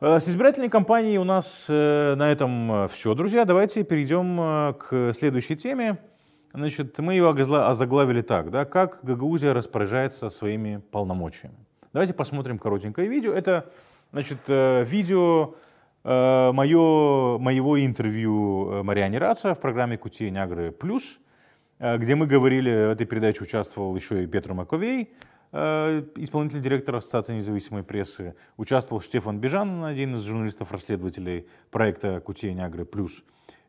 Э, с избирательной кампанией у нас э, на этом э, все, друзья. Давайте перейдем к следующей теме. Значит, мы ее озаглавили так, да, как Гагаузия распоряжается своими полномочиями. Давайте посмотрим коротенькое видео. Это, значит, видео мое, моего интервью Мариане Раца в программе «Кутия Нягры плюс», где мы говорили, в этой передаче участвовал еще и Петр Маковей, Э, исполнитель директора Ассоциации независимой прессы. Участвовал Штефан Бежан, один из журналистов-расследователей проекта «Кутия Ниагры плюс»,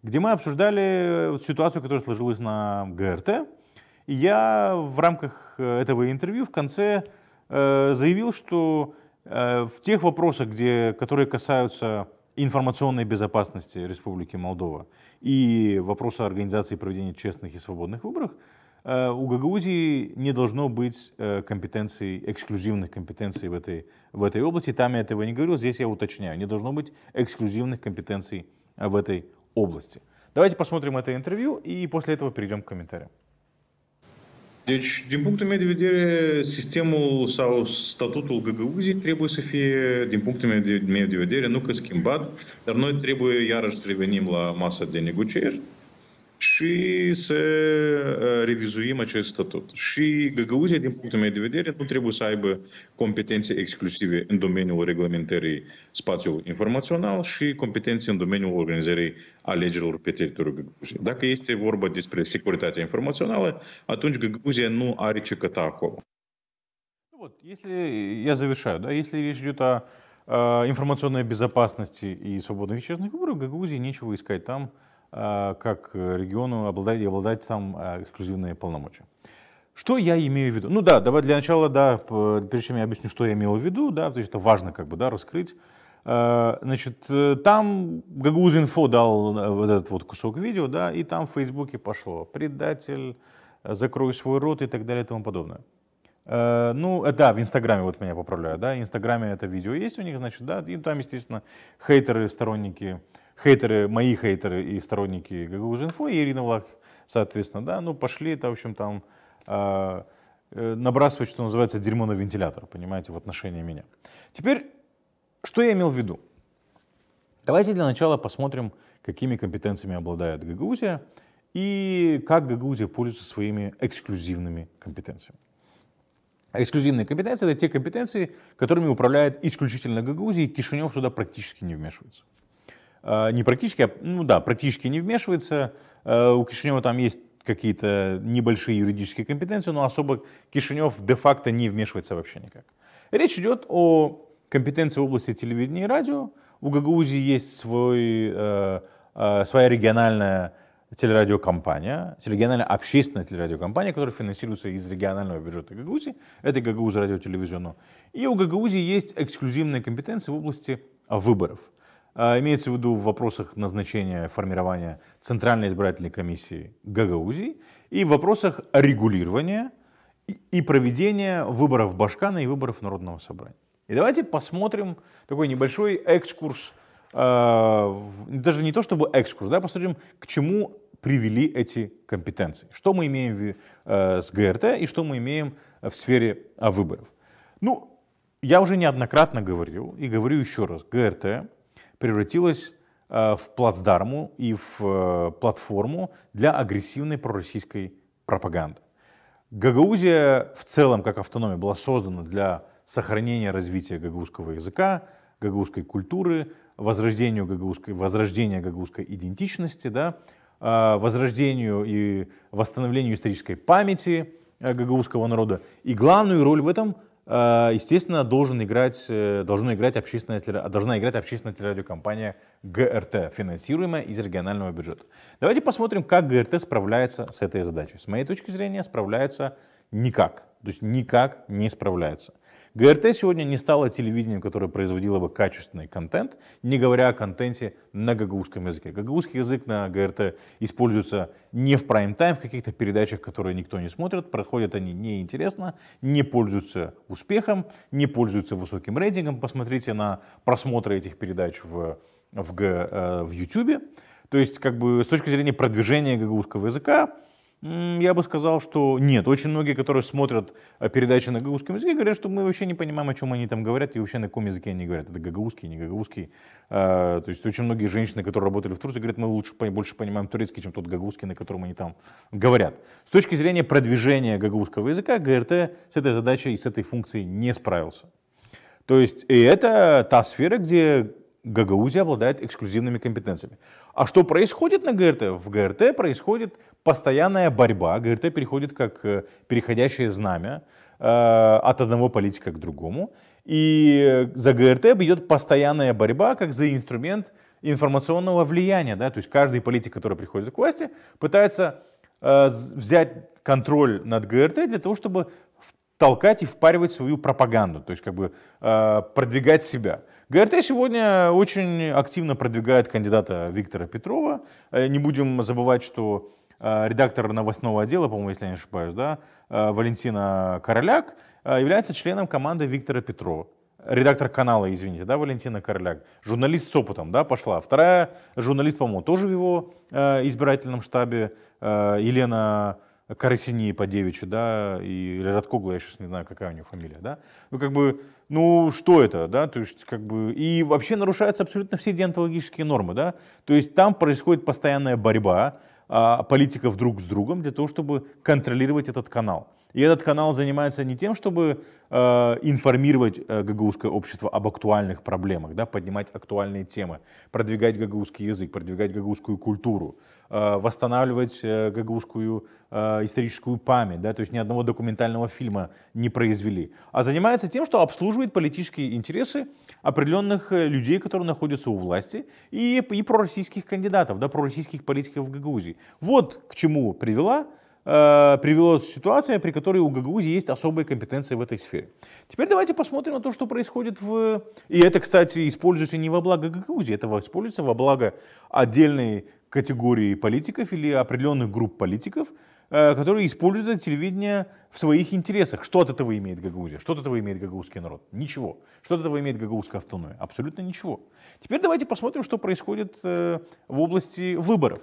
где мы обсуждали э, ситуацию, которая сложилась на ГРТ. И я в рамках э, этого интервью в конце заявил, что в тех вопросах, где, которые касаются информационной безопасности Республики Молдова и вопроса организации проведения честных и свободных выборов, Э, у Гагаузии не должно быть э, компетенций, эксклюзивных компетенций в этой, в этой области. Там я этого не говорю, здесь я уточняю. Не должно быть эксклюзивных компетенций в этой области. Давайте посмотрим это интервью и после этого перейдем к комментариям. Deci, din punctul meu de vedere, sistemul sau statutul Găgăuzii trebuie să fie, din punctul meu de vedere, nu că schimbat, dar noi trebuie iarăși să revenim la masa de negocieri și să uh, revizuim acest statut. Și Găgăuzia, din punctul meu de vedere, nu trebuie să aibă competențe exclusive în domeniul reglementării spațiului informațional și competențe în domeniul organizării alegerilor pe teritoriul Găgăuziei. Dacă este vorba despre securitatea informațională, atunci Găgăuzia nu are ce căta acolo. Вот, если я завершаю, да, если речь идет о, о информационной безопасности и свободных вещественных выборах, Гагаузии нечего искать там, А, как региону обладать, обладать там а, эксклюзивные полномочия. Что я имею в виду? Ну да, давай для начала, да, прежде чем я объясню, что я имел в виду, да, то есть это важно как бы, да, раскрыть. А, значит, э, там Гагузинфо дал э, вот этот вот кусок видео, да, и там в Фейсбуке пошло «Предатель», э, «Закрой свой рот» и так далее и тому подобное. Ну, да, в Инстаграме вот меня поправляют, да, в Инстаграме это видео есть у них, значит, да, и там, естественно, хейтеры, сторонники хейтеры, мои хейтеры и сторонники ГГУЗ-инфо, и Ирина Влах, соответственно, да, ну, пошли, это, в общем, там, а, э, набрасывать, что называется, дерьмо на вентилятор, понимаете, в отношении меня. Теперь, что я имел в виду? Давайте для начала посмотрим, какими компетенциями обладает Гагаузия и как Гагаузия пользуется своими эксклюзивными компетенциями. Эксклюзивные компетенции — это те компетенции, которыми управляет исключительно Гагаузия, и Кишинев сюда практически не вмешивается. Э, не практически, а, ну да, практически не вмешивается. Э, у Кишинева там есть какие-то небольшие юридические компетенции, но особо Кишинев де-факто не вмешивается вообще никак. Речь идет о компетенции в области телевидения и радио. У Гагаузии есть свой, э, э, своя региональная телерадиокомпания, региональная общественная телерадиокомпания, которая финансируется из регионального бюджета Гагаузии. Это Гагауз радио телевизионно. И у Гагаузии есть эксклюзивные компетенции в области выборов. А, имеется в виду в вопросах назначения, формирования Центральной избирательной комиссии Гагаузии и в вопросах регулирования и проведения выборов Башкана и выборов Народного собрания. И давайте посмотрим такой небольшой экскурс, а, даже не то чтобы экскурс, да, посмотрим, к чему привели эти компетенции. Что мы имеем э, с ГРТ и что мы имеем в сфере а, выборов. Ну, я уже неоднократно говорил и говорю еще раз, ГРТ превратилась э, в плацдарму и в э, платформу для агрессивной пророссийской пропаганды. Гагаузия в целом как автономия была создана для сохранения развития гагаузского языка, гагаузской культуры, возрождению гагаузской, возрождения гагаузской идентичности, да, э, возрождению и восстановлению исторической памяти гагаузского народа. И главную роль в этом – Э, естественно, должен играть, э, должна, играть общественная, должна играть общественная телерадиокомпания ГРТ, финансируемая из регионального бюджета. Давайте посмотрим, как ГРТ справляется с этой задачей. С моей точки зрения, справляется никак. То есть никак не справляется. ГРТ сегодня не стало телевидением, которое производило бы качественный контент, не говоря о контенте на гагаузском языке. Гагаузский язык на ГРТ используется не в прайм-тайм, в каких-то передачах, которые никто не смотрит, проходят они неинтересно, не пользуются успехом, не пользуются высоким рейтингом. Посмотрите на просмотры этих передач в, в, э, в YouTube. То есть, как бы, с точки зрения продвижения гагаузского языка, я бы сказал, что нет. Очень многие, которые смотрят э, передачи на гагаузском языке, говорят, что мы вообще не понимаем, о чем они там говорят и вообще на каком языке они говорят. Это гагаузский, не гагаузский. А, то есть очень многие женщины, которые работали в Турции, говорят, мы лучше больше понимаем турецкий, чем тот гагаузский, на котором они там говорят. С точки зрения продвижения гагаузского языка, ГРТ с этой задачей и с этой функцией не справился. То есть и это та сфера, где Гагаузия обладает эксклюзивными компетенциями. А что происходит на ГРТ? В ГРТ происходит постоянная борьба. ГРТ переходит как э, переходящее знамя э, от одного политика к другому. И за ГРТ идет постоянная борьба как за инструмент информационного влияния. Да? То есть каждый политик, который приходит к власти, пытается э, взять контроль над ГРТ для того, чтобы толкать и впаривать свою пропаганду, то есть как бы э, продвигать себя. ГРТ сегодня очень активно продвигает кандидата Виктора Петрова. Э, не будем забывать, что э, редактор новостного отдела, по-моему, если я не ошибаюсь, да, э, Валентина Короляк, является членом команды Виктора Петрова. Редактор канала, извините, да, Валентина Короляк. Журналист с опытом, да, пошла. Вторая журналист, по-моему, тоже в его избирательном штабе, Елена Карасинии по девичью, да, и, или Радкогла, я сейчас не знаю, какая у него фамилия, да. Ну, как бы, ну, что это, да, то есть, как бы, и вообще нарушаются абсолютно все деонтологические нормы, да. То есть там происходит постоянная борьба а, политиков друг с другом для того, чтобы контролировать этот канал. И этот канал занимается не тем, чтобы э, информировать э, гагаузское общество об актуальных проблемах, да, поднимать актуальные темы, продвигать гагаузский язык, продвигать гагаузскую культуру, Э, восстанавливать э, гагаузскую э, историческую память, да, то есть ни одного документального фильма не произвели, а занимается тем, что обслуживает политические интересы определенных людей, которые находятся у власти, и, и пророссийских кандидатов, да, пророссийских политиков в Гагаузии. Вот к чему привела привела привело ситуация, при которой у Гагаузии есть особые компетенции в этой сфере. Теперь давайте посмотрим на то, что происходит в... И это, кстати, используется не во благо Гагаузии, это используется во благо отдельной категории политиков или определенных групп политиков, э, которые используют это телевидение в своих интересах. Что от этого имеет Гагаузия? Что от этого имеет гагаузский народ? Ничего. Что от этого имеет гагаузская автономия? Абсолютно ничего. Теперь давайте посмотрим, что происходит э, в области выборов.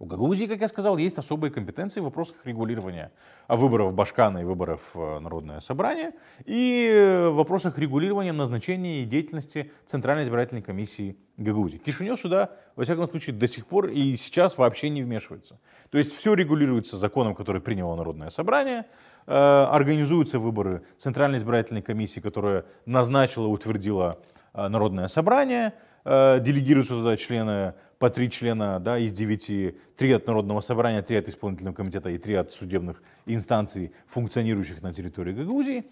У Гагаузии, как я сказал, есть особые компетенции в вопросах регулирования выборов Башкана и выборов э, Народное собрание и в э, вопросах регулирования назначения и деятельности Центральной избирательной комиссии Гагаузии. Кишинев сюда, во всяком случае, до сих пор и сейчас вообще не вмешивается. То есть все регулируется законом, который приняло Народное собрание, э, организуются выборы Центральной избирательной комиссии, которая назначила, утвердила Народное собрание – Э, делегируются туда члены, по три члена да, из девяти, три от Народного собрания, три от исполнительного комитета и три от судебных инстанций, функционирующих на территории Гагаузии.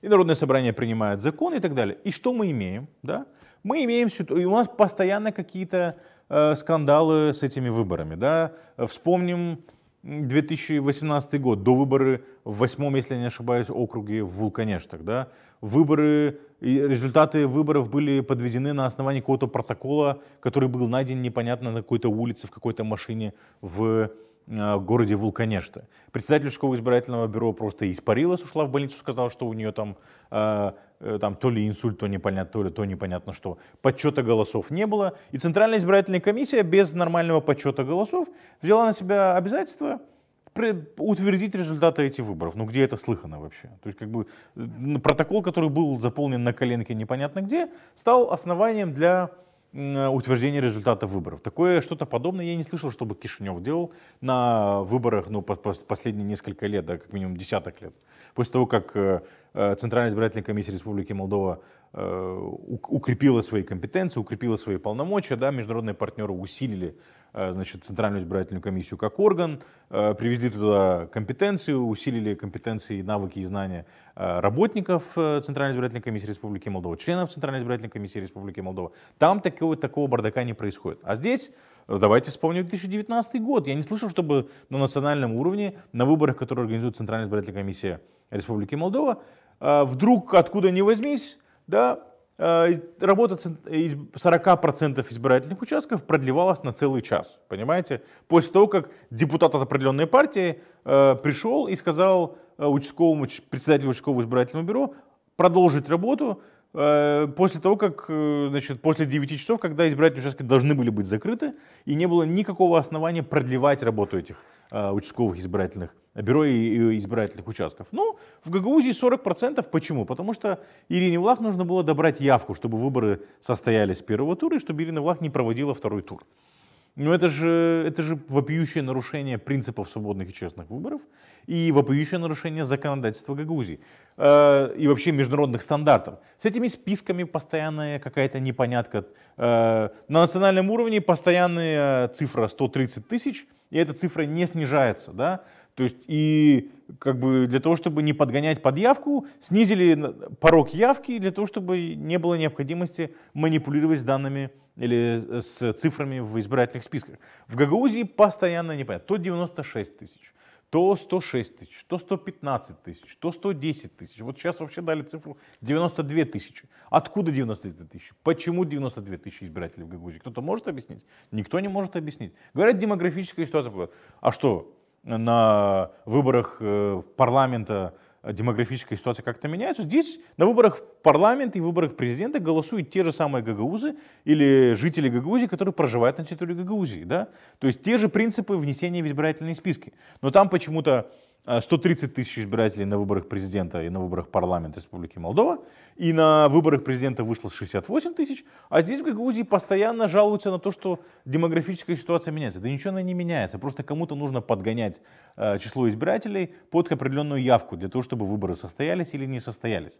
И Народное собрание принимает закон и так далее. И что мы имеем? Да? Мы имеем, и у нас постоянно какие-то э, скандалы с этими выборами. Да? Э, вспомним 2018 год, до выборы в восьмом, если я не ошибаюсь, округе в Вулканештах, да, выборы, результаты выборов были подведены на основании какого-то протокола, который был найден непонятно на какой-то улице, в какой-то машине в Э, в городе Вулканеште. Председатель школы избирательного бюро просто испарилась, ушла в больницу, сказала, что у нее там, э, э, там то ли инсульт, то непонятно, то ли то непонятно что. Подсчета голосов не было. И Центральная избирательная комиссия без нормального подсчета голосов взяла на себя обязательство утвердить результаты этих выборов. Ну где это слыхано вообще? То есть как бы э, протокол, который был заполнен на коленке непонятно где, стал основанием для Э, утверждение результата выборов. Такое что-то подобное я не слышал, чтобы Кишинев делал на выборах ну, последние несколько лет, да, как минимум десяток лет. После того, как э, э, Центральная избирательная комиссия Республики Молдова укрепила свои компетенции, укрепила свои полномочия, да, международные партнеры усилили Э, значит, Центральную избирательную комиссию как орган, э, привезли туда компетенцию, усилили компетенции, навыки и знания э, работников Центральной избирательной комиссии Республики Молдова, членов Центральной избирательной комиссии Республики Молдова. Там такого, такого бардака не происходит. А здесь Давайте вспомним 2019 год. Я не слышал, чтобы на национальном уровне, на выборах, которые организует Центральная избирательная комиссия Республики Молдова, вдруг откуда ни возьмись, да, Э, работа 40% избирательных участков продлевалась на целый час, понимаете? После того, как депутат от определенной партии э, пришел и сказал э, участковому, председателю участкового избирательного бюро продолжить работу после того, как, значит, после 9 часов, когда избирательные участки должны были быть закрыты, и не было никакого основания продлевать работу этих Э, участковых избирательных э, бюро и избирательных участков. Ну, в Гагаузии 40%. Почему? Потому что Ирине Влах нужно было добрать явку, чтобы выборы состоялись с первого тура, и чтобы Ирина Влах не проводила второй тур. Но это же, это же вопиющее нарушение принципов свободных и честных выборов и вопиющее нарушение законодательства Гагаузии э, и вообще международных стандартов. С этими списками постоянная какая-то непонятка. Э, на национальном уровне постоянная цифра 130 тысяч, и эта цифра не снижается. Да? То есть и как бы для того, чтобы не подгонять под явку, снизили порог явки для того, чтобы не было необходимости манипулировать с данными или э, с цифрами в избирательных списках. В Гагаузии постоянно непонятно. То 96 тысяч, то 106 тысяч, то 115 тысяч, то 110 тысяч. Вот сейчас вообще дали цифру 92 тысячи. Откуда 92 тысячи? Почему 92 тысячи избирателей в Гагаузии? Кто-то может объяснить? Никто не может объяснить. Говорят, демографическая ситуация А что, на выборах э, парламента э, демографическая ситуация как-то меняется. Здесь на выборах в парламент и выборах президента голосуют те же самые гагаузы или жители Гагаузии, которые проживают на территории Гагаузии. Да? То есть те же принципы внесения в избирательные списки. Но там почему-то 130 а, тысяч избирателей на выборах президента и на выборах парламента Республики Молдова. И на выборах президента вышло 68 тысяч. А здесь в Гагаузии постоянно жалуются на то, что демографическая ситуация меняется. Да ничего она не меняется. Просто кому-то нужно подгонять э, число избирателей под определенную явку для того, чтобы выборы состоялись или не состоялись.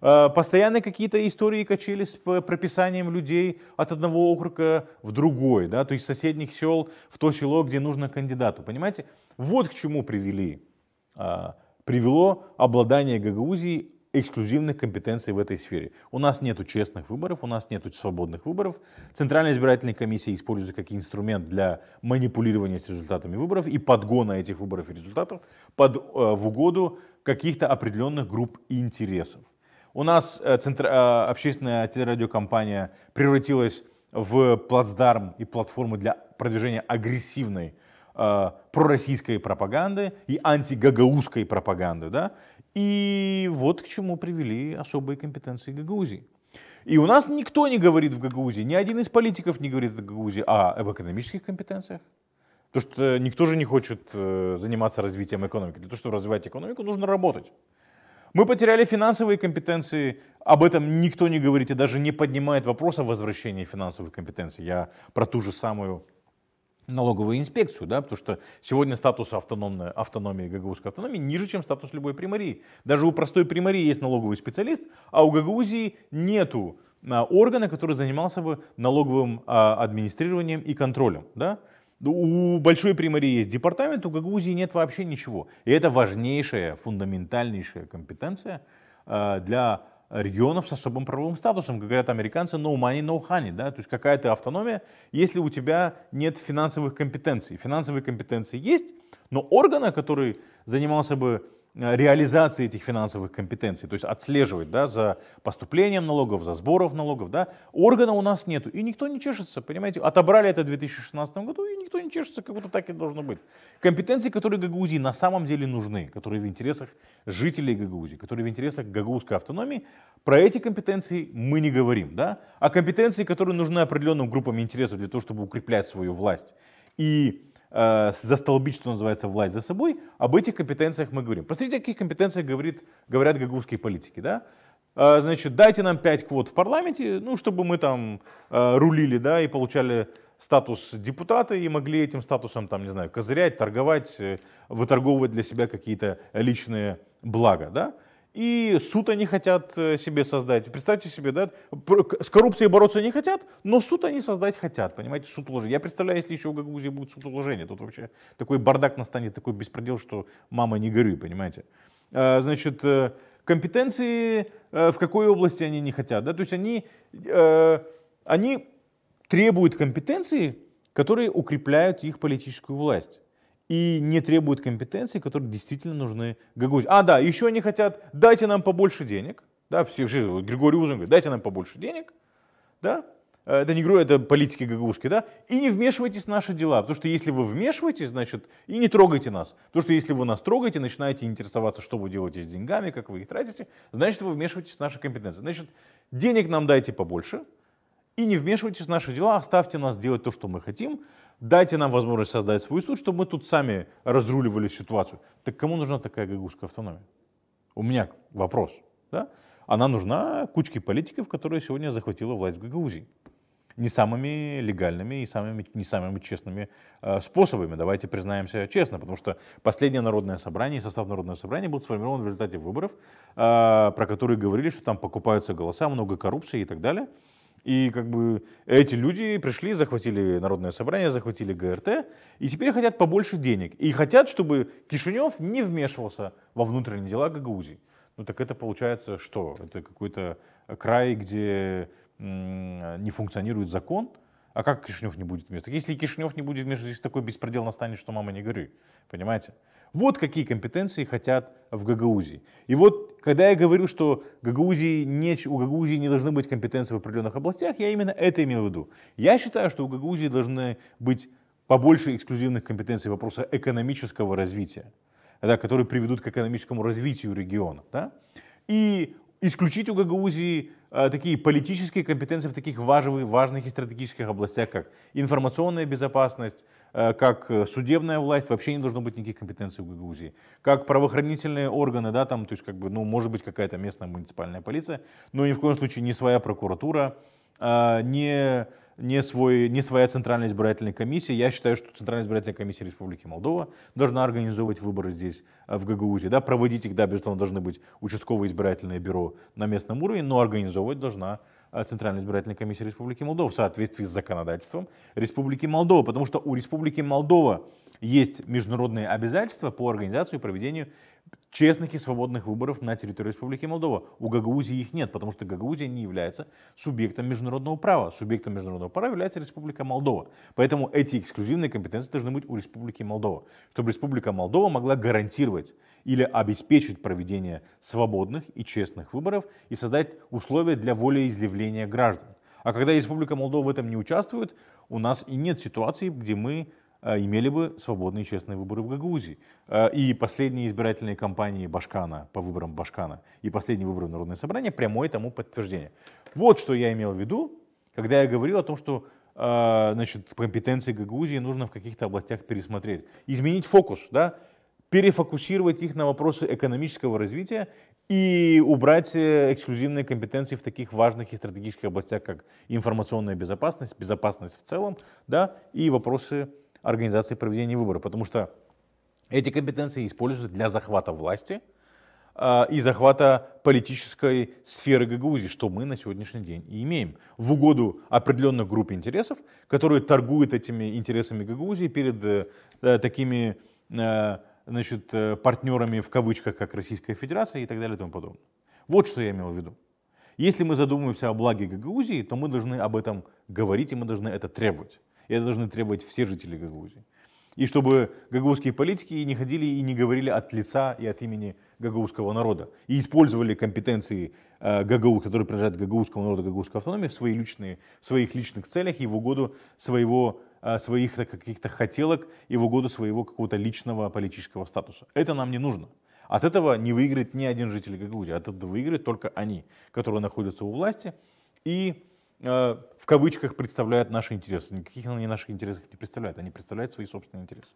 А, Постоянные какие-то истории качели с э, прописанием людей от одного округа в другой. Да? То есть соседних сел в то село, где нужно кандидату. Понимаете? Вот к чему привели а, привело обладание Гагаузией эксклюзивных компетенций в этой сфере. У нас нет честных выборов, у нас нет свободных выборов. Центральная избирательная комиссия используется как инструмент для манипулирования с результатами выборов и подгона этих выборов и результатов под, э, в угоду каких-то определенных групп интересов. У нас э, центр, э, общественная телерадиокомпания превратилась в плацдарм и платформу для продвижения агрессивной э, пророссийской пропаганды и антигагаузской пропаганды. Да? И вот к чему привели особые компетенции Гагаузии. И у нас никто не говорит в Гагаузии, ни один из политиков не говорит в Гагаузии а об экономических компетенциях. Потому что никто же не хочет э, заниматься развитием экономики. Для того, чтобы развивать экономику, нужно работать. Мы потеряли финансовые компетенции, об этом никто не говорит и даже не поднимает вопрос о возвращении финансовых компетенций. Я про ту же самую налоговую инспекцию, да, потому что сегодня статус автономной, автономии, гагаузской автономии ниже, чем статус любой примарии. Даже у простой примарии есть налоговый специалист, а у Гагаузии нету а, органа, который занимался бы налоговым а, администрированием и контролем, да. У Большой Примарии есть департамент, у Гагаузии нет вообще ничего. И это важнейшая, фундаментальнейшая компетенция а, для регионов с особым правовым статусом. Как говорят американцы, no money, no honey. Да? То есть какая-то автономия, если у тебя нет финансовых компетенций. Финансовые компетенции есть, но органа, который занимался бы э, реализацией этих финансовых компетенций, то есть отслеживать да, за поступлением налогов, за сборов налогов, да, органа у нас нету, и никто не чешется, понимаете, отобрали это в 2016 году, и никто не чешется, как будто так и должно быть. Компетенции, которые Гагаузии на самом деле нужны, которые в интересах жителей Гагаузии, которые в интересах гагаузской автономии, про эти компетенции мы не говорим. Да? А компетенции, которые нужны определенным группам интересов для того, чтобы укреплять свою власть и э, застолбить, что называется, власть за собой, об этих компетенциях мы говорим. Посмотрите, о каких компетенциях говорит, говорят гагаузские политики. Да? Э, значит, дайте нам 5 квот в парламенте, ну, чтобы мы там э, рулили да, и получали статус депутата и могли этим статусом, там, не знаю, козырять, торговать, э, выторговывать для себя какие-то личные блага, да? И суд они хотят э, себе создать. Представьте себе, да, с коррупцией бороться не хотят, но суд они создать хотят, понимаете, суд лжи. Я представляю, если еще у Гагузи будет суд уложения, тут вообще такой бардак настанет, такой беспредел, что мама не горюй, понимаете. А, значит, э, компетенции в какой области они не хотят, да, то есть они, они требуют компетенции, которые укрепляют их политическую власть. И не требуют компетенции, которые действительно нужны Гагузе. А, да, еще они хотят, дайте нам побольше денег. Да, все, все, Григорий Узин говорит, дайте нам побольше денег. Да? Э, это не Григорий, это политики гагузские. Да? И не вмешивайтесь в наши дела. Потому что если вы вмешиваетесь, значит, и не трогайте нас. Потому что если вы нас трогаете, начинаете интересоваться, что вы делаете с деньгами, как вы их тратите, значит, вы вмешиваетесь в наши компетенции. Значит, денег нам дайте побольше, и не вмешивайтесь в наши дела, оставьте нас делать то, что мы хотим, дайте нам возможность создать свой суд, чтобы мы тут сами разруливали ситуацию. Так кому нужна такая гагузская автономия? У меня вопрос. Да? Она нужна кучке политиков, которые сегодня захватила власть в Гагаузии. Не самыми легальными и самыми, не самыми честными э, способами, давайте признаемся честно, потому что последнее народное собрание, состав народного собрания был сформирован в результате выборов, э, про которые говорили, что там покупаются голоса, много коррупции и так далее. И как бы эти люди пришли, захватили Народное собрание, захватили ГРТ, и теперь хотят побольше денег. И хотят, чтобы Кишинев не вмешивался во внутренние дела Гагаузии. Ну так это получается что? Это какой-то край, где не функционирует закон, а как Кишинев не будет вмешиваться? Если Кишинев не будет вмешиваться, такой беспредел настанет, что мама не горы. Понимаете? Вот какие компетенции хотят в Гагаузии. И вот, когда я говорил, что Гагаузии не, у Гагаузии не должны быть компетенции в определенных областях, я именно это имел в виду. Я считаю, что у Гагаузии должны быть побольше эксклюзивных компетенций вопроса экономического развития, да, которые приведут к экономическому развитию региона. Да? И исключить у Гагаузии а, такие политические компетенции в таких важных, важных и стратегических областях, как информационная безопасность, Э, как э, судебная власть, вообще не должно быть никаких компетенций в Гагаузии. как правоохранительные органы, да, там, то есть, как бы, ну, может быть, какая-то местная муниципальная полиция, но ни в коем случае не своя прокуратура, а, не не, свой, не своя Центральная избирательная комиссия. Я считаю, что Центральная избирательная комиссия Республики Молдова должна организовывать выборы здесь, э, в Гагаузии. Да, проводить их, да, безусловно, должны быть участковые избирательные бюро на местном уровне, но организовывать должна Э, Центральной избирательной комиссии Республики Молдова в соответствии с законодательством Республики Молдова, потому что у Республики Молдова есть международные обязательства по организации и проведению честных и свободных выборов на территории Республики Молдова. У Гагаузии их нет, потому что Гагаузия не является субъектом международного права. Субъектом международного права является Республика Молдова. Поэтому эти эксклюзивные компетенции должны быть у Республики Молдова, чтобы Республика Молдова могла гарантировать или обеспечить проведение свободных и честных выборов и создать условия для волеизъявления граждан. А когда Республика Молдова в этом не участвует, у нас и нет ситуации, где мы а, имели бы свободные и честные выборы в Гагаузии. А, и последние избирательные кампании Башкана по выборам Башкана и последние выборы в Народное собрание прямое тому подтверждение. Вот что я имел в виду, когда я говорил о том, что а, значит, компетенции Гагаузии нужно в каких-то областях пересмотреть. Изменить фокус, да? перефокусировать их на вопросы экономического развития и убрать э, эксклюзивные компетенции в таких важных и стратегических областях, как информационная безопасность, безопасность в целом, да, и вопросы организации проведения выборов, потому что эти компетенции используются для захвата власти э, и захвата политической сферы гагаузии, что мы на сегодняшний день и имеем, в угоду определенных групп интересов, которые торгуют этими интересами Гагаузии перед э, э, такими э, значит, э, партнерами в кавычках, как Российская Федерация и так далее и тому подобное. Вот что я имел в виду. Если мы задумываемся о благе Гагаузии, то мы должны об этом говорить и мы должны это требовать. И это должны требовать все жители Гагаузии. И чтобы гагаузские политики не ходили и не говорили от лица и от имени гагаузского народа. И использовали компетенции э, ГГУ, которые принадлежат гагаузскому народу, гагаузской автономии, в, свои личные, в своих личных целях и в угоду своего, э, своих каких-то хотелок и в угоду своего какого-то личного политического статуса. Это нам не нужно. От этого не выиграет ни один житель Гагаузии, от этого выиграют только они, которые находятся у власти и Э, в кавычках представляют наши интересы. Никаких они наших интересов не представляют, они представляют свои собственные интересы.